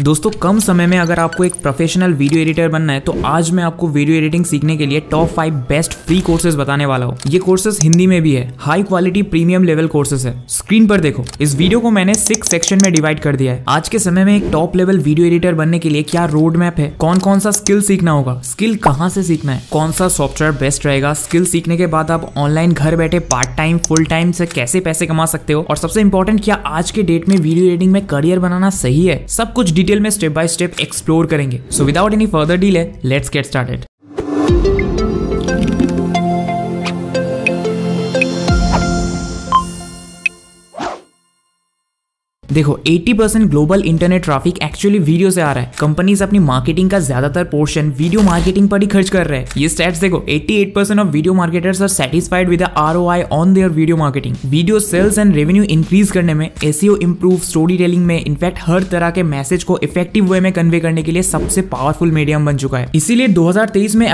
दोस्तों कम समय में अगर आपको एक प्रोफेशनल वीडियो एडिटर बनना है तो आज मैं आपको वीडियो एडिटिंग सीखने के लिए top five best free courses बताने वाला हूँ ये कोर्सेज हिंदी में भी है high quality premium level courses है स्क्रीन पर देखो इस वीडियो को मैंने सिक्स सेक्शन में डिवाइड कर दिया है आज के समय में एक टॉप लेवल वीडियो एडिटर बनने के लिए क्या रोड मैप है कौन कौन सा स्किल सीखना होगा स्किल कहाँ से सीखना है कौन सा सॉफ्टवेयर बेस्ट रहेगा स्किल सीखने के बाद आप ऑनलाइन घर बैठे पार्ट टाइम फुल टाइम से कैसे पैसे कमा सकते हो और सबसे इंपॉर्टेंट क्या आज के डेट में वीडियो एडिटिंग में करियर बनाना सही है सब कुछ डिटेल में स्टेप बाय स्टेप एक्सप्लोर करेंगे सो विदाउट एनी फर्दर है लेट्स गेट स्टार्टेड देखो 80% global internet traffic actually video से आ रहा है कंपनीज अपनी मार्केटिंग का ज्यादातर पोर्शन वीडियो मार्केटिंग पर ही खर्च कर रहे हैं ये स्टेट्स देखो 88% of video marketers are satisfied with are on their video marketing video sales and revenue increase करने में एसीओ इम्प्रूव स्टोरी टेलिंग में इनफैक्ट हर तरह के मैसेज को इफेक्टिव वे में कन्वे करने के लिए सबसे पावरफुल मीडियम बन चुका है इसीलिए तेईस में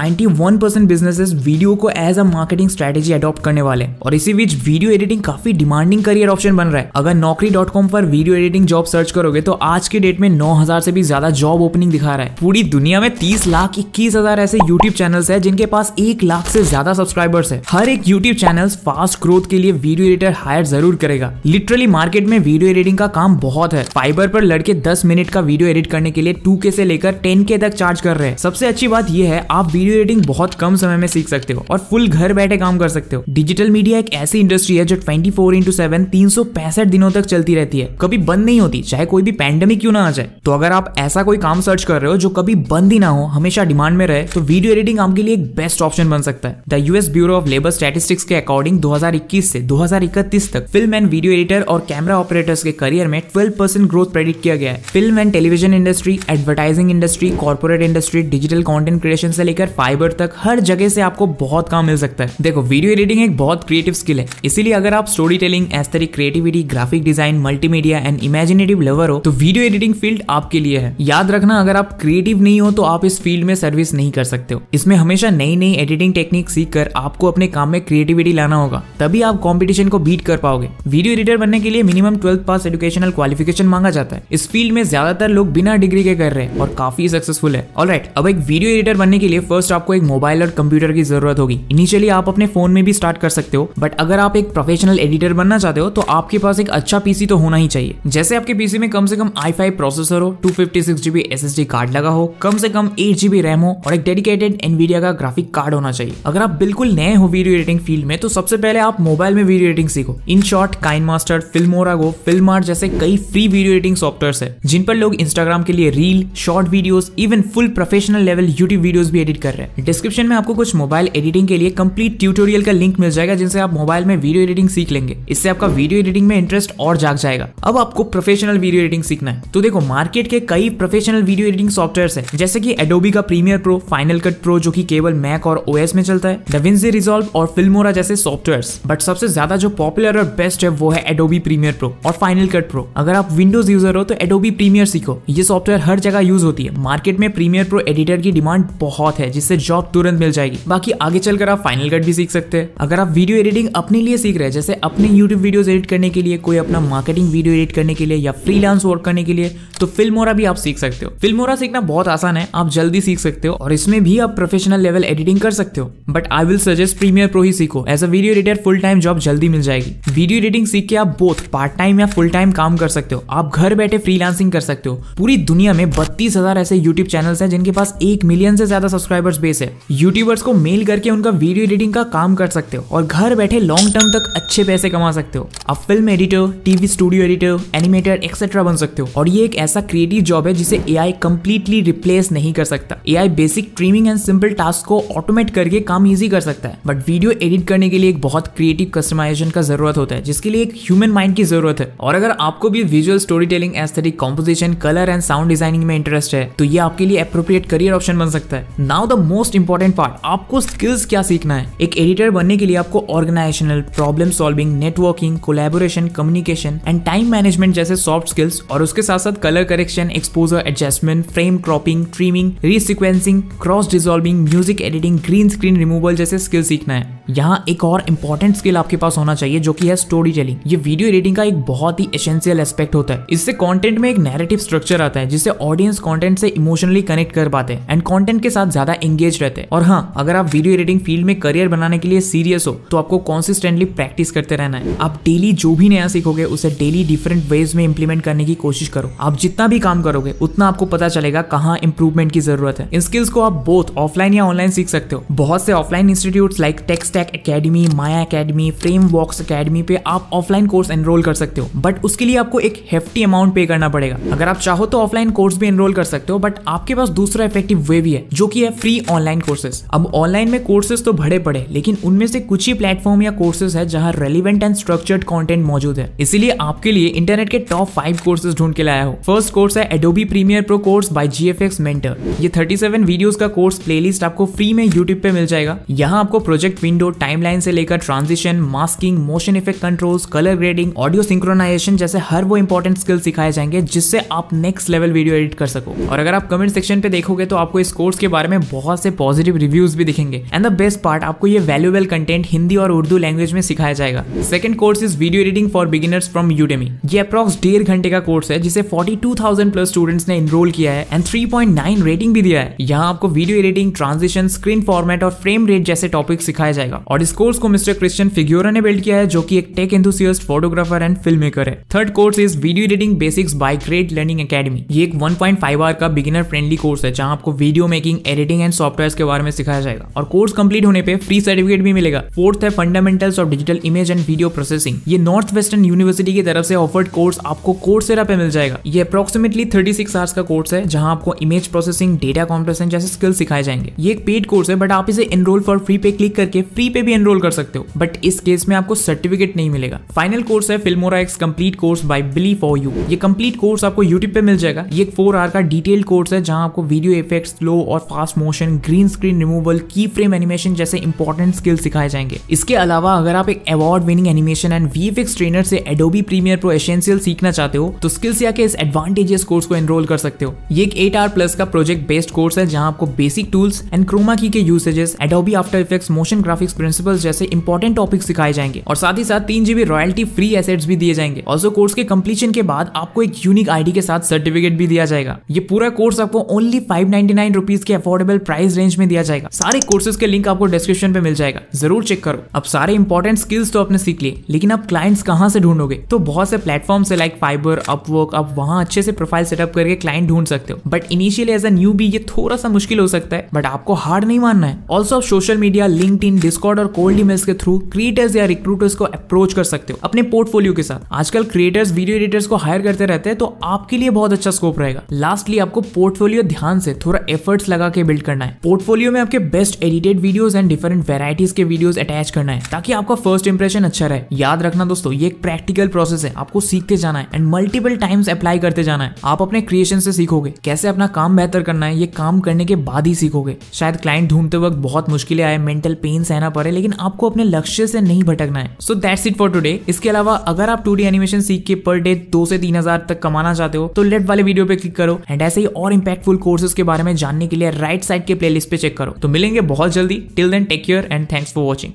ninety one percent businesses video को as a marketing strategy adopt करने वाले और इसी बीच वीडियो एडिटिंग काफी डिमांडिंग करियर ऑप्शन बन रहा है अगर नौकरी डॉट कॉम पर वीडियो एडिटिंग जॉब सर्च करोगे तो आज के डेट में नौ हजार से भी ज्यादा जॉब ओपनिंग दिखा रहा है पूरी दुनिया में तीस लाख इक्कीस हजार ऐसे यूट्यूब चैनल है जिनके पास एक लाख से ज्यादा सब्सक्राइबर्स है हर एक यूट्यूब चैनल फास्ट ग्रोथ के लिए वीडियो एडिटर हायर जरूर करेगा लिटरली मार्केट में वीडियो एडिटिंग का काम बहुत है फाइबर पर लड़के दस मिनट का वीडियो एडिट करने के लिए टू के से लेकर टेन के तक चार्ज कर रहे हैं सबसे अच्छी बात यह है आप वीडियो एडिटिंग बहुत कम समय में सीख सकते हो और फुल घर बैठे काम कर सकते हो डिजिटल मीडिया एक ऐसी इंडस्ट्री है जो ट्वेंटी फोर इंटू सेवन तीन सौ पैंसठ दिनों तक चलती रहती है कभी बंद नहीं होती चाहे कोई भी पैंडेमिक क्यों ना आ जाए तो अगर आप ऐसा कोई काम सर्च कर रहे हो जो कभी बंद ही ना हो हमेशा डिमांड में रहे तो वीडियो एडिटिंग आपके लिए एक बेस्ट ऑप्शन बन सकता है the US Bureau of Labor Statistics के अकॉर्डिंग 2021 से 2031 तक फिल्म एंड वीडियो एडिटर और कैमरा ऑपरेटर्स के करियर में 12 परसेंट ग्रोथ प्रेडिक्ट किया गया है film and television industry advertising industry corporate industry digital content creation से लेकर फाइबर तक हर जगह से आपको बहुत काम मिल सकता है देखो वीडियो एडिटिंग एक बहुत क्रिएटिव स्किल है इसीलिए अगर आप स्टोरी टेलिंग एस्तरी creativity graphic design multimedia and imaginative lover हो तो वीडियो एडिटिंग फील्ड आपके लिए है याद रखना अगर आप क्रिएटिव नहीं हो तो आप इस फील्ड में सर्विस नहीं कर सकते हो इसमें हमेशा नई नई एडिटिंग टेक्निक सीख कर आपको अपने काम में क्रिएटिविटी लाना होगा तभी आप कॉम्पिटिशन को बीट कर पाओगे वीडियो एडिटर बनने के लिए minimum twelfth pass educational qualification मांगा जाता है इस फील्ड में ज्यादातर लोग बिना डिग्री के कर रहे हैं और काफी सक्सेसफुल है ऑल right, अब एक वीडियो एडिटर बनने के लिए फर्स्ट आपको एक मोबाइल और कंप्यूटर की जरूरत होगी इनिशियली आप अपने फोन में भी स्टार्ट कर सकते हो बट अगर आप एक प्रोफेशनल एडिटर बनना चाहते हो तो आपके पास एक अच्छा पीसी तो होना ही चाहिए जैसे आपके पीसी में कम से कम आई फाइव प्रोसेसर हो two fifty six GB S S D card लगा हो कम से कम एट जीबी रैम हो और एक डेडिकेटेड एनवीडिया का ग्राफिक कार्ड होना चाहिए अगर आप बिल्कुल नए हो वीडियो एडिटिंग फील्ड में तो सबसे पहले आप मोबाइल में वीडियो एडिटिंग सीखो InShot KineMaster Filmora Go फिल्मार्ट जैसे कई फ्री वीडियो एडिटिंग सॉफ्टवेयर है जिन पर लोग इंस्टाग्राम के लिए reel short videos even full professional level YouTube videos भी एडिट कर रहे हैं डिस्क्रिप्शन में आपको कुछ मोबाइल एडिटिंग के लिए कंप्लीट ट्यूटोरियल का लिंक मिल जाएगा जिनसे आप मोबाइल में वीडियो एडिटिंग सीख लेंगे इससे आपका वीडियो एडिटिंग में इंटरेस्ट और जाग जाएगा जाएगा अब आपको प्रोफेशनल वीडियो एडिटिंग सीखना है तो देखो मार्केट के कई प्रोफेशनल वीडियो एडिटिंग सॉफ्टवेयर है जैसे की एडोबी का Premiere Pro Final Cut Pro जो की केवल मैक और ओएस में चलता है डविंजी रिजोल्व और फिल्मोरा जैसे सॉफ्टवेयर बट सबसे ज्यादा जो पॉपुलर और बेस्ट है वो है एडोबी प्रीमियर प्रो और फाइनल कट प्रो अगर आप विंडोज यूजर हो तो एडोबी प्रीमियर सीखो ये सॉफ्टवेयर हर जगह यूज होती है मार्केट में प्रीमियर प्रो एडिटर की डिमांड बहुत है जिससे जॉब तुरंत मिल जाएगी बाकी आगे चलकर आप फाइनल कट भी सीख सकते हैं अगर आप वीडियो एडिटिंग अपने लिए सीख रहे हैं जैसे अपने यूट्यूब वीडियोस एडिट करने के लिए कोई अपना मार्केटिंग एडिटिंग वीडियो एडिट करने के लिए या फ्रीलांस वर्क करने के लिए तो फिल्मोरा भी आप सीख सकते हो फिल्मोरा सीखना बहुत आसान है आप जल्दी सीख सकते हो और इसमें भी आप प्रोफेशनल लेवल एडिटिंग कर सकते हो but I will suggest Premiere Pro ही सीखो as a video editor full time job जल्दी मिल जाएगी वीडियो एडिटिंग सीख के आप बोथ पार्ट टाइम या फुल टाइम काम कर सकते हो आप घर बैठे फ्रीलांसिंग कर सकते हो पूरी दुनिया में बत्तीस ऐसे यूट्यूब चैनल है जिनके पास एक मिलियन से ज्यादा सब्सक्राइबर्स बेस है यूट्यूबर्स को मेल करके उनका वीडियो एडिटिंग का काम कर सकते हो और घर बैठे लॉन्ग टर्म तक अच्छे पैसे कमा सकते हो आप film editor TV studio studio editor animator etcetera बन सकते हो और ये एक ऐसा क्रिएटिव जॉब है जिसे ए आई कम्प्लीटली रिप्लेस नहीं कर सकता A I basic trimming and simple task को ऑटोमेट करके काम ईजी कर सकता है बट वीडियो एडिट करने के लिए एक बहुत क्रिएटिव कस्टमाइजेशन का जरूरत होता है जिसके लिए एक ह्यूमन माइंड की जरूरत है और अगर आपको भी visual story telling aesthetic composition colour and sound designing में इंटरेस्ट है तो ये आपके लिए अप्रोप्रिएट करियर ऑप्शन बन सकता है now the most important part आपको स्किल्स क्या सीखना है एक एडिटर बनने के लिए आपको organisational problem solving networking collaboration communication and and time management जैसे सॉफ्ट स्किल्स और उसके साथ साथ colour correction exposure adjustment frame cropping trimming resequencing cross dissolving music editing green screen removal जैसे स्किल सीखना है यहाँ एक और इम्पोर्टेंट स्किल आपके पास होना चाहिए जो की है स्टोरी टेलिंग ये वीडियो एडिटिंग का एक बहुत ही एसेंशियल एस्पेक्ट होता है इससे कॉन्टेंट में एक नैरेटिव स्ट्रक्चर आता है जिससे ऑडियंस कॉन्टेंट से इमोशनली कनेक्ट कर पाते हैं एंड कॉन्टेंट के साथ ज्यादा एंगेज रहते हैं और हाँ अगर आप वीडियो एडिटिंग फील्ड में करियर बनाने के लिए सीरियस हो तो आपको कॉन्सिस्टेंटली प्रैक्टिस करते रहना है आप डेली जो भी नया सीखोगे उसे डेली डिफरेंट वेज में इंप्लीमेंट करने की कोशिश करो आप जितना भी काम करोगे उतना आपको पता चलेगा कहाँ इंप्रूवमेंट की जरूरत है इन स्किल्स को आप बोथ ऑफलाइन या ऑनलाइन सीख सकते हो बहुत से ऑफलाइन इंस्टीट्यूट लाइक टेक्सटैक academy Maya academy Frameboxx academy पे आप ऑफलाइन कोर्स एनरोल कर सकते हो बट उसके लिए आपको एक हेफ्टी अमाउंट पे करना पड़ेगा अगर आप चाहो तो ऑफलाइन कोर्स भी एनरोल कर सकते हो बट आपके पास दूसरा इफेक्टिव वे भी है जो की है फ्री ऑनलाइन कोर्सेस अब ऑनलाइन में कोर्सेज तो भरे पड़े लेकिन उनमें से कुछ ही प्लेटफॉर्म या कोर्सेज है जहाँ रेलिवेंट एंड स्ट्रक्चर्ड कॉन्टेंट मौजूद है इसीलिए आप आपके लिए इंटरनेट के टॉप फाइव कोर्सेज ढूंढ के लाया हो फर्स्ट कोर्स है Adobe Premiere Pro course by X mentor ये सेवन वीडियो का कोर्स प्लेलिस्ट आपको फ्री में यूट्यूब पे मिल जाएगा यहाँ आपको प्रोजेक्ट विंडो टाइमलाइन से लेकर transition masking motion effect controls colour grading audio synchronisation जैसे हर वो इंपॉर्टेंट स्किल सिखाए जाएंगे जिससे आप नेक्स्ट लेवल वीडियो एडिट कर सको और अगर आप कमेंट सेक्शन पे देखोगे तो आपको इस कोर्स के बारे में बहुत से पॉजिटिव रिव्यूज भी दिखेंगे एंड द बेस्ट पार्ट आपको ये वैल्यूएबल कंटेंट हिंदी और उर्दू लैंग्वेज में सिखाया जाएगा second course is video editing for beginners from Udemy ये अप्रॉक्स डेढ़ घंटे का कोर्स है जिसे 42,000 प्लस स्टूडेंट्स ने इनरोल किया है एंड 3.9 रेटिंग भी दिया है यहाँ आपको video editing transition screen format और फ्रेम रेट जैसे टॉपिक सिखाया जाएगा और इस कोर्स को मिस्टर क्रिश्चियन फिग्योरा ने बिल्ड किया है जो की एक tech enthusiast photographer and film maker है third course is video editing basics by Great Learning Academy ये एक फाइव आर का बिगिनर फ्रेंडली कोर्स है जहाँ आपको video making editing and software के बारे में सिखाया जाएगा और कोर्स कंप्लीट होने पे फ्री सर्टिफिकेट भी मिलेगा फोर्थ है fundamentals of digital image and video processing ये नॉर्थ वेस्टर्न यूनिवर्सिटी की तरफ से ऑफर्ड कोर्स आपको कोर्सेरा पे मिल जाएगा ये अप्रोक्सिमेटली 36 सिक्स आवर्स का कोर्स है जहां आपको इमेज प्रोसेसिंग डेटा कॉम्प्रेशन जैसे स्किल सिखाए जाएंगे ये एक पेड कोर्स है बट आप इसे एनरोल फॉर फ्री पे क्लिक करके फ्री पे भी एनरोल कर सकते हो बट इस केस में आपको सर्टिफिकेट नहीं मिलेगा फाइनल कोर्स है Filmora X complete course by Billy for you ये कंप्लीट कोर्स आपको यूट्यूब पे मिल जाएगा ये एक फोर आर का डिटेल कोर्स है जहां आपको वीडियो इफेक्ट स्लो और fast motion green screen removal key frame animation जैसे इंपॉर्टेंट स्किल सिखाए जाएंगे इसके अलावा अगर आप एक award winning animation and V trainer से Adobe pre Premiere Pro essential सीखना चाहते हो तो स्किल्स या के इस एडवांटेजेस कोर्स को एनरोल कर सकते हो ये एक एट आर प्लस का प्रोजेक्ट बेस्ड कोर्स है जहां आपको basic tools and chroma key के usages Adobe After Effects motion graphics principles जैसे इंपॉर्टेंट टॉपिक सिखाए जाएंगे और साथ ही साथ तीन जीबी रॉयल्टी फ्री एसेट्स भी दिए जाएंगे ऑल्सो कोर्स के कंप्लीशन के बाद आपको एक यूनिक आईडी के साथ सर्टिफिकेट भी दिया जाएगा ये पूरा कोर्स आपको ओनली फाइव नाइनटी के अफोर्डेबल प्राइस रेंज में दिया जाएगा सारे कोर्सेज के लिंक आपको डिस्क्रिप्शन पे मिल जाएगा जरूर चेक करो अब सारे इंपॉर्टेंट स्किल्स तो आपने सीख लिए लेकिन आप क्लाइंट्स कहाँ से ढूंढोगे तो बहुत से प्लेटफॉर्म्स है लाइक फाइबर अपवर्क आप वहां अच्छे से प्रोफाइल सेटअप करके क्लाइंट ढूंढ सकते हो but initially as a new भी ये थोड़ा सा मुश्किल हो सकता है बट आपको हार्ड नहीं मानना है ऑल्सो आप social media LinkedIn Discord और कोल्ड ईमेल्स के थ्रू क्रिएटर्स या रिक्रूटर्स को अप्रोच कर सकते हो अपने पोर्टफोलियो के साथ आजकल क्रिएटर्स वीडियो एडिटर्स को हायर करते रहते हैं तो आपके लिए बहुत अच्छा स्कोप रहेगा लास्टली आपको पोर्टफोलियो ध्यान से थोड़ा एफर्ट्स लगा के बिल्ड करना है पोर्टफोलियो में आपके best edited videos and different varieties के वीडियोस अटैच करना है ताकि आपका फर्स्ट इंप्रेशन अच्छा रहे याद रखना दोस्तों ये एक प्रैक्टिकल प्रोसेस प्रोसेस है आपको सीख के जाना है एंड मल्टीपल टाइम्स अप्लाई करते जाना है आप अपने क्रिएशन से सीखोगे कैसे अपना काम बेहतर करना है ये काम करने के बाद ही सीखोगे शायद क्लाइंट ढूंढते वक्त बहुत मुश्किलें आए मेंटल पेन सहना पड़े लेकिन आपको अपने लक्ष्य से नहीं भटकना है so that's it for today इसके अलावा अगर आप टू एनिमेशन सीख के पर डे दो से तीन हजार तक कमाना चाहते हो तो लेट वाले वीडियो पे क्लिक करो एंड ऐसे ही और इम्पैक्टफुल कोर्सेज के बारे में जानने के लिए राइट साइड के प्लेलिस्ट पे चेक करो तो मिलेंगे बहुत जल्दी till then take care and thanks for watching